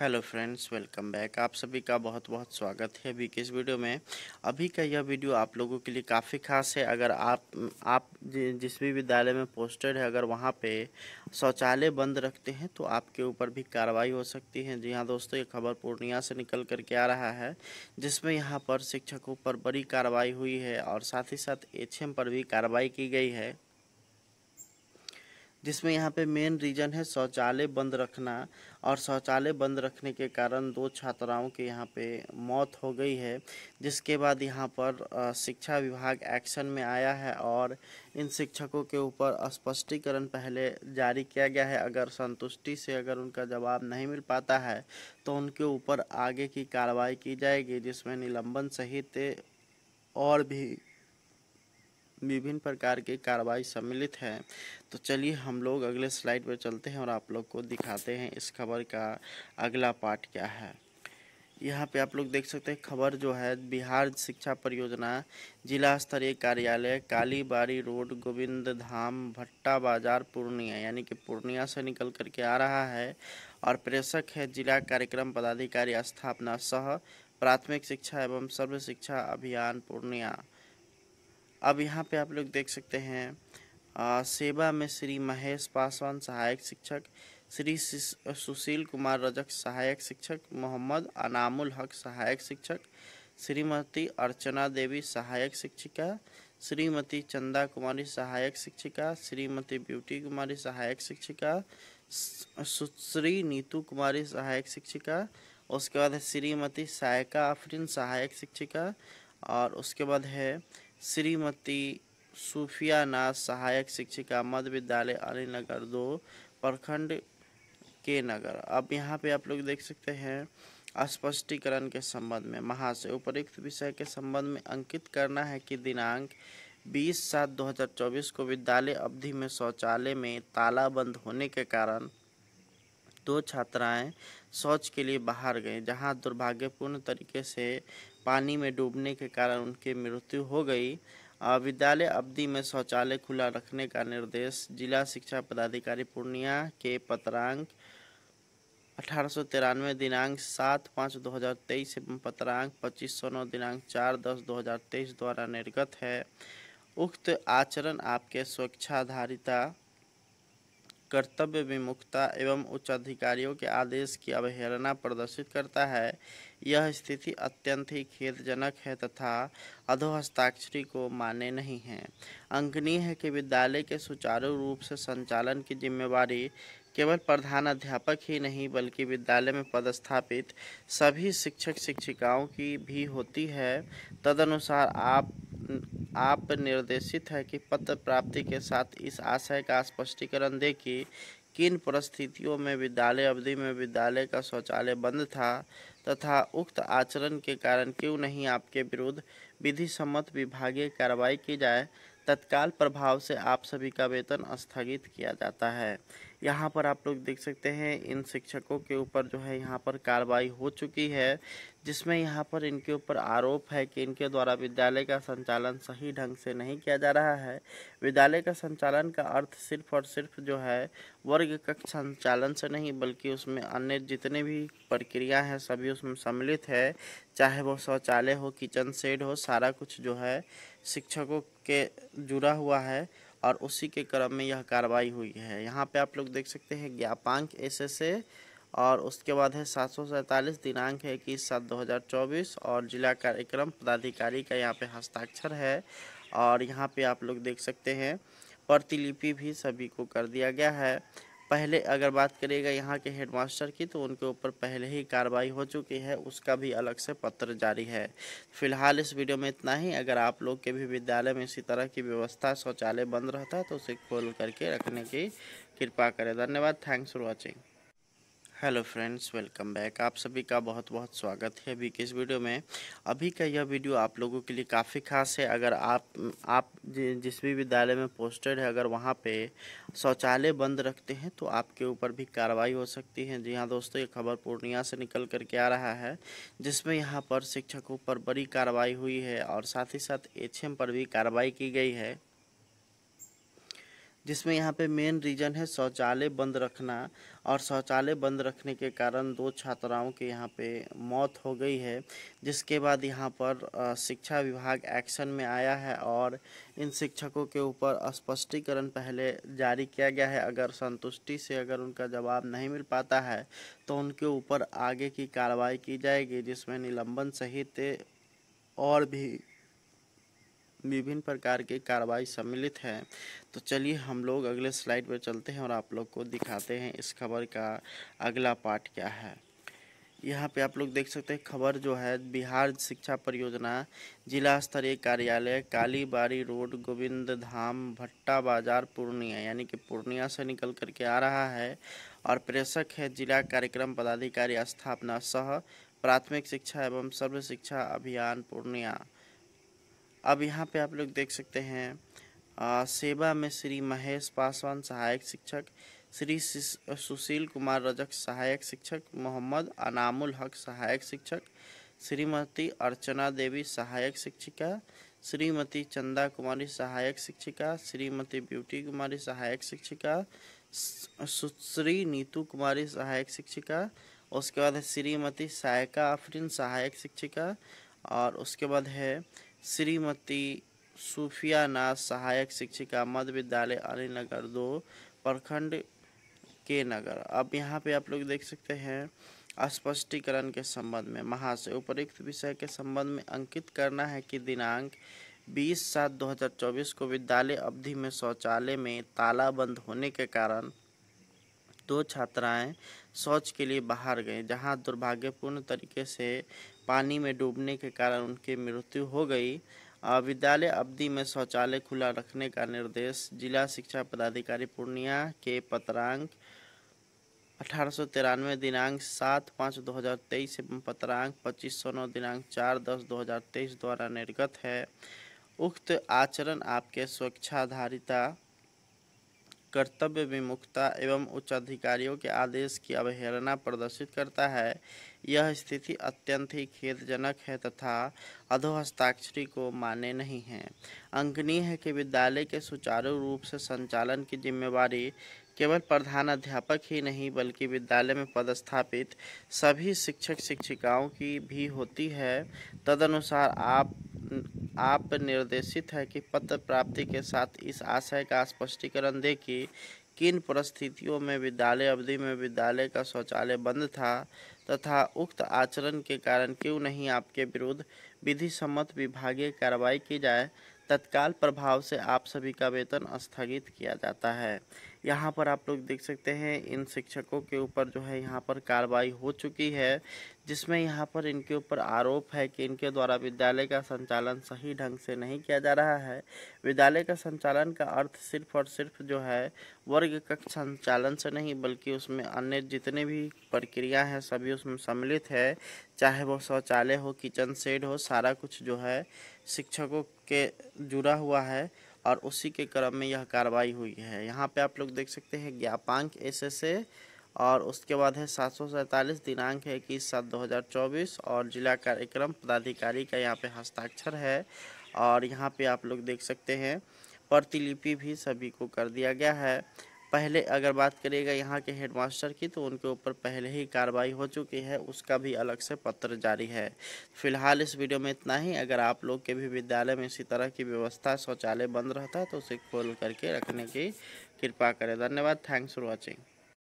hello friends welcome back आप सभी का बहुत बहुत स्वागत है अभी के इस वीडियो में अभी का यह वीडियो आप लोगों के लिए काफ़ी खास है अगर आप आप जिस भी विद्यालय में पोस्टेड है अगर वहाँ पे शौचालय बंद रखते हैं तो आपके ऊपर भी कार्रवाई हो सकती है जी हाँ दोस्तों ये खबर पूर्णिया से निकल कर के आ रहा है जिसमें यहाँ पर शिक्षकों पर बड़ी कार्रवाई हुई है और साथ ही साथ एच पर भी कार्रवाई की गई है जिसमें यहाँ पे मेन रीज़न है शौचालय बंद रखना और शौचालय बंद रखने के कारण दो छात्राओं के यहाँ पे मौत हो गई है जिसके बाद यहाँ पर शिक्षा विभाग एक्शन में आया है और इन शिक्षकों के ऊपर स्पष्टीकरण पहले जारी किया गया है अगर संतुष्टि से अगर उनका जवाब नहीं मिल पाता है तो उनके ऊपर आगे की कार्रवाई की जाएगी जिसमें निलंबन सहित और भी विभिन्न प्रकार की कार्रवाई सम्मिलित है तो चलिए हम लोग अगले स्लाइड पर चलते हैं और आप लोग को दिखाते हैं इस खबर का अगला पार्ट क्या है यहाँ पे आप लोग देख सकते हैं खबर जो है बिहार शिक्षा परियोजना जिला स्तरीय कार्यालय कालीबारी रोड गोविंद धाम भट्टा बाजार पूर्णिया यानी कि पूर्णिया से निकल करके आ रहा है और प्रेषक है जिला कार्यक्रम पदाधिकारी स्थापना सह प्राथमिक शिक्षा एवं सर्व शिक्षा अभियान पूर्णिया अब यहाँ पे आप लोग देख सकते हैं आ, सेवा में श्री महेश पासवान सहायक शिक्षक श्री सुशील कुमार रजक सहायक शिक्षक मोहम्मद अनामुल हक सहायक शिक्षक श्रीमती अर्चना देवी सहायक शिक्षिका श्रीमती चंदा कुमारी सहायक शिक्षिका श्रीमती ब्यूटी कुमारी सहायक शिक्षिका सुश्री नीतू कुमारी सहायक शिक्षिका उसके बाद है श्रीमती सायका आफरीन सहायक शिक्षिका और उसके बाद है श्रीमती सूफिया नाथ सहायक शिक्षिका मध्य विद्यालय अली नगर दो प्रखंड के नगर अब यहाँ पे आप लोग देख सकते हैं स्पष्टीकरण के संबंध में महा से उपयुक्त विषय के संबंध में अंकित करना है कि दिनांक 20 सात 2024 को विद्यालय अवधि में शौचालय में तालाबंद होने के कारण दो छात्राएं शौच के लिए बाहर गईं जहां दुर्भाग्यपूर्ण तरीके से पानी में डूबने के कारण उनकी मृत्यु हो गई विद्यालय अवधि में शौचालय खुला रखने का निर्देश जिला शिक्षा पदाधिकारी पूर्णिया के पत्रांक अठारह दिनांक सात पाँच 2023 एवं पत्रांक पच्चीस सौ नौ दिनांक चार दस तेईस द्वारा निर्गत है उक्त आचरण आपके स्वेच्छाधारिता कर्तव्य विमुखता एवं उच्च अधिकारियों के आदेश की अवहेलना प्रदर्शित करता है यह स्थिति अत्यंत ही खेदजनक है तथा अधोहस्ताक्षरी को माने नहीं है अंकनीय है कि विद्यालय के सुचारू रूप से संचालन की जिम्मेवारी केवल प्रधान अध्यापक ही नहीं बल्कि विद्यालय में पदस्थापित सभी शिक्षक शिक्षिकाओं की भी होती है तदनुसार आप आप निर्देशित है कि पत्र प्राप्ति के साथ इस आशय का स्पष्टीकरण दे कि किन परिस्थितियों में विद्यालय अवधि में विद्यालय का शौचालय बंद था तथा उक्त आचरण के कारण क्यों नहीं आपके विरुद्ध विधि सम्मत विभागीय कार्रवाई की जाए तत्काल प्रभाव से आप सभी का वेतन स्थगित किया जाता है यहाँ पर आप लोग देख सकते हैं इन शिक्षकों के ऊपर जो है यहाँ पर कार्रवाई हो चुकी है जिसमें यहाँ पर इनके ऊपर आरोप है कि इनके द्वारा विद्यालय का संचालन सही ढंग से नहीं किया जा रहा है विद्यालय का संचालन का अर्थ सिर्फ और सिर्फ जो है वर्ग कक्ष संचालन से नहीं बल्कि उसमें अन्य जितने भी प्रक्रिया हैं सभी उसमें सम्मिलित है चाहे वो शौचालय हो किचन सेड हो सारा कुछ जो है शिक्षकों के जुड़ा हुआ है और उसी के क्रम में यह कार्रवाई हुई है यहाँ पे आप लोग देख सकते हैं ज्ञापांक एसएसए और उसके बाद है सात सौ सैंतालीस दिनांक है इक्कीस सात दो हज़ार चौबीस और जिला कार्यक्रम पदाधिकारी का यहाँ पे हस्ताक्षर है और यहाँ पे आप लोग देख सकते हैं प्रतिलिपि भी सभी को कर दिया गया है पहले अगर बात करिएगा यहाँ के हेडमास्टर की तो उनके ऊपर पहले ही कार्रवाई हो चुकी है उसका भी अलग से पत्र जारी है फिलहाल इस वीडियो में इतना ही अगर आप लोग के भी विद्यालय में इसी तरह की व्यवस्था शौचालय बंद रहता है तो उसे खोल करके रखने की कृपा करें धन्यवाद thanks for watching hello friends welcome back आप सभी का बहुत बहुत स्वागत है अभी के इस वीडियो में अभी का यह वीडियो आप लोगों के लिए काफ़ी खास है अगर आप आप जिस भी विद्यालय में पोस्टेड है अगर वहाँ पे शौचालय बंद रखते हैं तो आपके ऊपर भी कार्रवाई हो सकती है जी हाँ दोस्तों ये खबर पूर्णिया से निकल कर के आ रहा है जिसमें यहाँ पर शिक्षकों पर बड़ी कार्रवाई हुई है और साथ ही साथ एच पर भी कार्रवाई की गई है जिसमें यहाँ पे मेन रीज़न है शौचालय बंद रखना और शौचालय बंद रखने के कारण दो छात्राओं के यहाँ पे मौत हो गई है जिसके बाद यहाँ पर शिक्षा विभाग एक्शन में आया है और इन शिक्षकों के ऊपर स्पष्टीकरण पहले जारी किया गया है अगर संतुष्टि से अगर उनका जवाब नहीं मिल पाता है तो उनके ऊपर आगे की कार्रवाई की जाएगी जिसमें निलंबन सहित और भी विभिन्न प्रकार के कार्रवाई सम्मिलित है तो चलिए हम लोग अगले स्लाइड पर चलते हैं और आप लोग को दिखाते हैं इस खबर का अगला पार्ट क्या है यहाँ पे आप लोग देख सकते हैं खबर जो है बिहार शिक्षा परियोजना जिला स्तरीय कार्यालय कालीबारी रोड गोविंद धाम भट्टा बाजार पूर्णिया यानी कि पूर्णिया से निकल करके आ रहा है और प्रेषक है जिला कार्यक्रम पदाधिकारी स्थापना सह प्राथमिक शिक्षा एवं सर्व शिक्षा अभियान पूर्णिया अब यहाँ पे आप लोग देख सकते हैं आ, सेवा में श्री महेश पासवान सहायक शिक्षक श्री सुशील कुमार रजक सहायक शिक्षक मोहम्मद अनामुल हक सहायक शिक्षक श्रीमती अर्चना देवी सहायक शिक्षिका श्रीमती चंदा कुमारी सहायक शिक्षिका श्रीमती ब्यूटी कुमारी सहायक शिक्षिका सुश्री नीतू कुमारी सहायक शिक्षिका उसके बाद है श्रीमती सायका आफरीन सहायक शिक्षिका और उसके बाद है श्रीमती सूफिया नाथ सहायक शिक्षिका मध्य विद्यालय अली नगर दो प्रखंड के नगर अब यहाँ पे आप लोग देख सकते हैं स्पष्टीकरण के संबंध में महाशय उपरुक्त विषय के संबंध में अंकित करना है कि दिनांक 20 सात 2024 को विद्यालय अवधि में शौचालय में ताला बंद होने के कारण दो छात्राएं शौच के लिए बाहर गए जहां दुर्भाग्यपूर्ण तरीके से पानी में डूबने के कारण उनकी मृत्यु हो गई विद्यालय अवधि में शौचालय खुला रखने का निर्देश जिला शिक्षा पदाधिकारी पूर्णिया के पत्रांक अठारह दिनांक सात पाँच दो हज़ार तेईस एवं पत्रांक पच्चीस सौ नौ दिनांक चार दस दो हज़ार तेईस द्वारा निर्गत है उक्त आचरण आपके स्वेच्छाधारिता कर्तव्य विमुखता एवं उच्च अधिकारियों के आदेश की अवहेलना प्रदर्शित करता है यह स्थिति अत्यंत ही खेदजनक है तथा अधोहस्ताक्षरी को माने नहीं है अंकनीय है कि विद्यालय के सुचारू रूप से संचालन की जिम्मेवारी केवल प्रधान अध्यापक ही नहीं बल्कि विद्यालय में पदस्थापित सभी शिक्षक शिक्षिकाओं की भी होती है तदनुसार आप आप निर्देशित है कि पत्र प्राप्ति के साथ इस आशय का स्पष्टीकरण दे कि किन परिस्थितियों में विद्यालय अवधि में विद्यालय का शौचालय बंद था तथा उक्त आचरण के कारण क्यों नहीं आपके विरुद्ध विधि सम्मत विभागीय कार्रवाई की जाए तत्काल प्रभाव से आप सभी का वेतन स्थगित किया जाता है यहाँ पर आप लोग देख सकते हैं इन शिक्षकों के ऊपर जो है यहाँ पर कार्रवाई हो चुकी है जिसमें यहाँ पर इनके ऊपर आरोप है कि इनके द्वारा विद्यालय का संचालन सही ढंग से नहीं किया जा रहा है विद्यालय का संचालन का अर्थ सिर्फ और सिर्फ जो है वर्ग कक्ष संचालन से नहीं बल्कि उसमें अन्य जितने भी प्रक्रिया हैं सभी उसमें सम्मिलित है चाहे वो शौचालय हो किचन सेड हो सारा कुछ जो है शिक्षकों के जुड़ा हुआ है और उसी के क्रम में यह कार्रवाई हुई है यहाँ पे आप लोग देख सकते हैं ज्ञापांक एस और उसके बाद है सात सौ सैंतालीस दिनांक है इक्कीस सात दो हज़ार चौबीस और जिला कार्यक्रम पदाधिकारी का यहाँ पे हस्ताक्षर है और यहाँ पे आप लोग देख सकते हैं प्रतिलिपि भी सभी को कर दिया गया है पहले अगर बात करिएगा यहाँ के हेडमास्टर की तो उनके ऊपर पहले ही कार्रवाई हो चुकी है उसका भी अलग से पत्र जारी है फिलहाल इस वीडियो में इतना ही अगर आप लोग के भी विद्यालय में इसी तरह की व्यवस्था शौचालय बंद रहता है तो उसे खोल करके रखने की कृपा करें धन्यवाद थैंक्स फॉर वॉचिंग